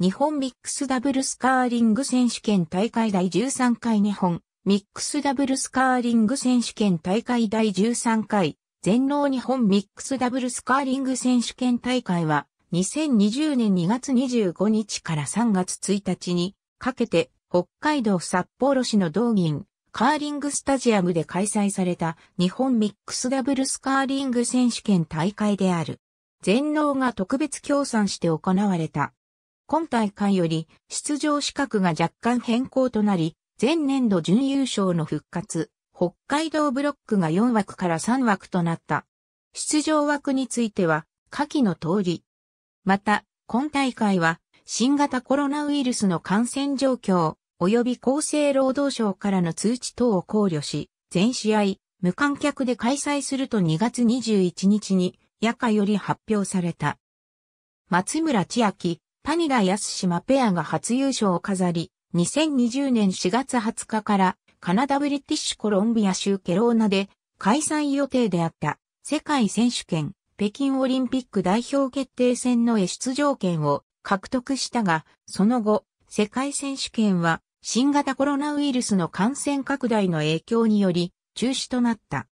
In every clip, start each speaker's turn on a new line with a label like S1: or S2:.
S1: 日本ミックスダブルスカーリング選手権大会第13回日本ミックスダブルスカーリング選手権大会第13回全農日本ミックスダブルスカーリング選手権大会は2020年2月25日から3月1日にかけて北海道札幌市の道銀カーリングスタジアムで開催された日本ミックスダブルスカーリング選手権大会である。全農が特別協賛して行われた今大会より出場資格が若干変更となり、前年度準優勝の復活、北海道ブロックが4枠から3枠となった。出場枠については、下記の通り。また、今大会は、新型コロナウイルスの感染状況、及び厚生労働省からの通知等を考慮し、全試合、無観客で開催すると2月21日に、夜下より発表された。松村千秋、谷田康島ペアが初優勝を飾り、2020年4月20日からカナダブリティッシュコロンビア州ケローナで開催予定であった世界選手権北京オリンピック代表決定戦のへ出場権を獲得したが、その後、世界選手権は新型コロナウイルスの感染拡大の影響により中止となった。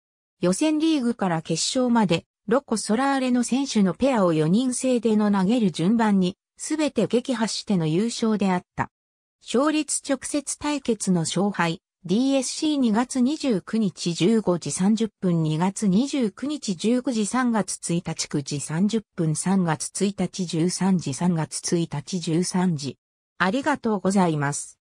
S1: 予選リーグから決勝までロコ・ソラーレの選手のペアを4人制での投げる順番にすべて撃破しての優勝であった。勝率直接対決の勝敗、DSC2 月29日15時30分2月29日15時3月1日9時30分3月1日13時3月1日13時。ありがとうございます。